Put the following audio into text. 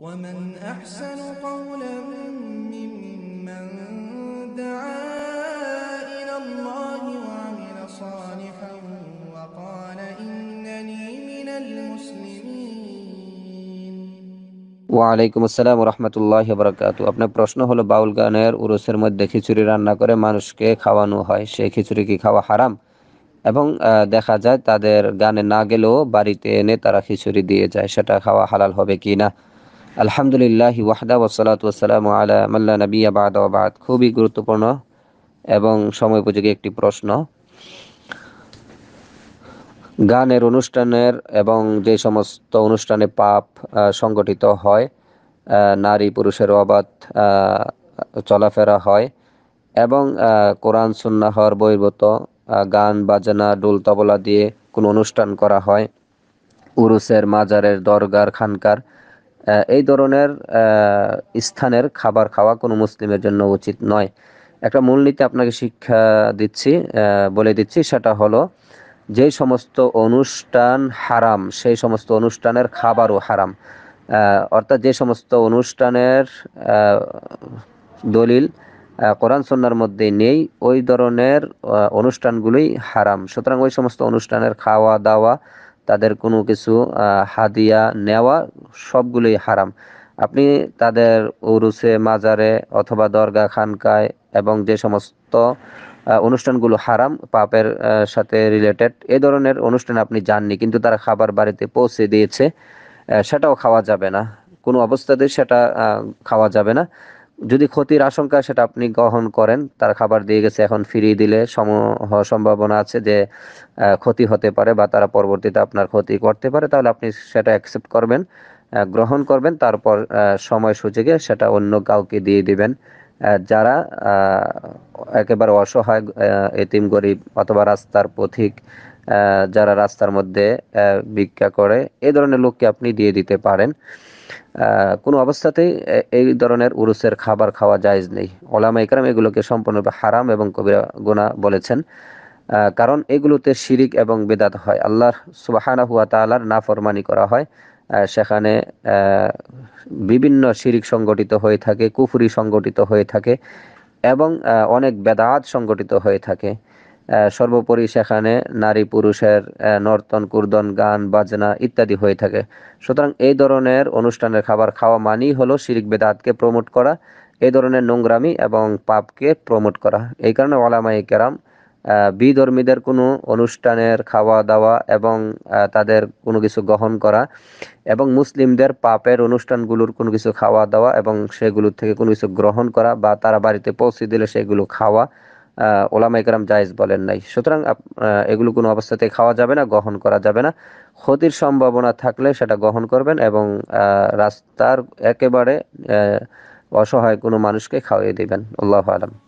ওয়ালাইকুম আসসালাম রহমতুল্লাহ বরকাত আপনার প্রশ্ন হলো বাউল গানের উরুসের মধ্যে খিচুড়ি রান্না করে মানুষকে খাওয়ানো হয় সেই খিচুড়ি কি খাওয়া হারাম এবং দেখা যায় তাদের গানে না গেলেও বাড়িতে এনে তারা খিচুড়ি দিয়ে যায় সেটা খাওয়া হালাল হবে কি না আলহামদুলিল্লাহ ওয়াহদা ওসালাত ওসালাম আলা মাল্লা নবী আবাদ আবাদ খুবই গুরুত্বপূর্ণ এবং সময় উপযোগী একটি প্রশ্ন গানের অনুষ্ঠানের এবং যে সমস্ত অনুষ্ঠানে পাপ সংগঠিত হয় নারী পুরুষের অবাধ চলাফেরা হয় এবং কোরআন সুন্নাহর বৈবত গান বাজনা ডোল তবলা দিয়ে কোনো অনুষ্ঠান করা হয় উরুসের মাজারের দরগার খানকার এই ধরনের স্থানের খাবার খাওয়া কোনো মুসলিমের জন্য উচিত নয় একটা মূলনীতি আপনাকে শিক্ষা দিচ্ছি বলে দিচ্ছি সেটা হলো যে সমস্ত অনুষ্ঠান হারাম সেই সমস্ত অনুষ্ঠানের খাবারও হারাম অর্থাৎ যে সমস্ত অনুষ্ঠানের দলিল কোরআন সন্ন্যার মধ্যে নেই ওই ধরনের অনুষ্ঠানগুলোই হারাম সুতরাং ওই সমস্ত অনুষ্ঠানের খাওয়া দাওয়া তাদের কোনো কিছু হাদিয়া নেওয়া সবগুলোই হারাম আপনি তাদের উরুসে মাজারে অথবা দরগা খানকায় এবং যে সমস্ত অনুষ্ঠানগুলো হারাম পাপের সাথে রিলেটেড এ ধরনের অনুষ্ঠান আপনি যাননি কিন্তু তারা খাবার বাড়িতে পৌঁছে দিয়েছে সেটাও খাওয়া যাবে না কোনো অবস্থাতেই সেটা খাওয়া যাবে না যদি ক্ষতির আশঙ্কা সেটা আপনি গ্রহণ করেন তার খাবার দিয়ে গেছে এখন ফিরিয়ে দিলে সম সম্ভাবনা আছে যে ক্ষতি হতে পারে বা তারা পরবর্তীতে আপনার ক্ষতি করতে পারে তাহলে আপনি সেটা অ্যাকসেপ্ট করবেন গ্রহণ করবেন তারপর সময় সুযোগে সেটা অন্য কাউকে দিয়ে দিবেন যারা একেবারে অসহায় এতিম গরিব অথবা রাস্তার পথিক যারা রাস্তার মধ্যে ভিক্ষা করে এই ধরনের লোককে আপনি দিয়ে দিতে পারেন কোনো অবস্থাতেই এই ধরনের উরুসের খাবার খাওয়া জায়জ নেই ওলামা ইকরাম এগুলোকে সম্পূর্ণরূপে হারাম এবং কবিরা গোনা বলেছেন কারণ এগুলোতে শিরিক এবং বেদাত হয় আল্লাহ সুবাহানা হুয়া তালার ফরমানি করা হয় সেখানে বিভিন্ন শিরিক সংগঠিত হয়ে থাকে কুফুরি সংগঠিত হয়ে থাকে এবং অনেক বেদাত সংগঠিত হয়ে থাকে সর্বোপরি সেখানে নারী পুরুষের নর্তন কুর্দন গান বাজনা ইত্যাদি হয়ে থাকে সুতরাং এই ধরনের অনুষ্ঠানের খাবার খাওয়া মানেই হলো শিরিক বেদাতকে প্রমোট করা এই ধরনের নোংরামি এবং পাপকে প্রমোট করা এই কারণে ওলামাই কেরাম বিধর্মীদের কোনো অনুষ্ঠানের খাওয়া দাওয়া এবং তাদের কোনো কিছু গ্রহণ করা এবং মুসলিমদের পাপের অনুষ্ঠানগুলোর কোনো কিছু খাওয়া দাওয়া এবং সেগুলোর থেকে কোনো কিছু গ্রহণ করা বা তারা বাড়িতে পৌঁছে দিলে সেগুলো খাওয়া একরাম জায়েজ বলেন নাই সুতরাং এগুলো কোনো অবস্থাতে খাওয়া যাবে না গ্রহণ করা যাবে না ক্ষতির সম্ভাবনা থাকলে সেটা গ্রহণ করবেন এবং রাস্তার একেবারে অসহায় কোনো মানুষকে খাওয়িয়ে দেবেন আল্লাহ আলম